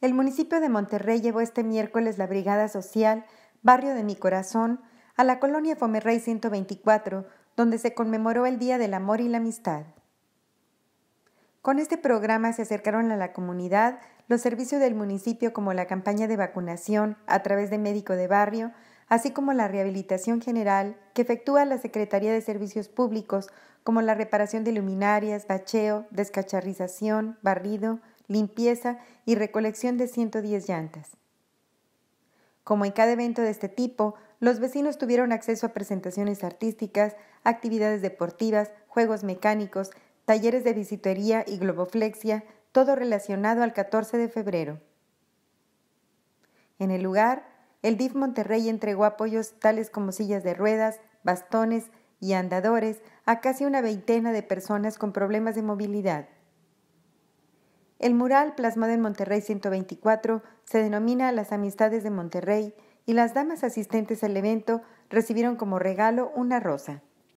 El municipio de Monterrey llevó este miércoles la Brigada Social Barrio de mi Corazón a la colonia Fomerrey 124, donde se conmemoró el Día del Amor y la Amistad. Con este programa se acercaron a la comunidad los servicios del municipio como la campaña de vacunación a través de médico de barrio, así como la rehabilitación general que efectúa la Secretaría de Servicios Públicos, como la reparación de luminarias, bacheo, descacharrización, barrido, limpieza y recolección de 110 llantas. Como en cada evento de este tipo, los vecinos tuvieron acceso a presentaciones artísticas, actividades deportivas, juegos mecánicos, talleres de visitería y globoflexia, todo relacionado al 14 de febrero. En el lugar el DIF Monterrey entregó apoyos tales como sillas de ruedas, bastones y andadores a casi una veintena de personas con problemas de movilidad. El mural plasmado en Monterrey 124 se denomina Las Amistades de Monterrey y las damas asistentes al evento recibieron como regalo una rosa.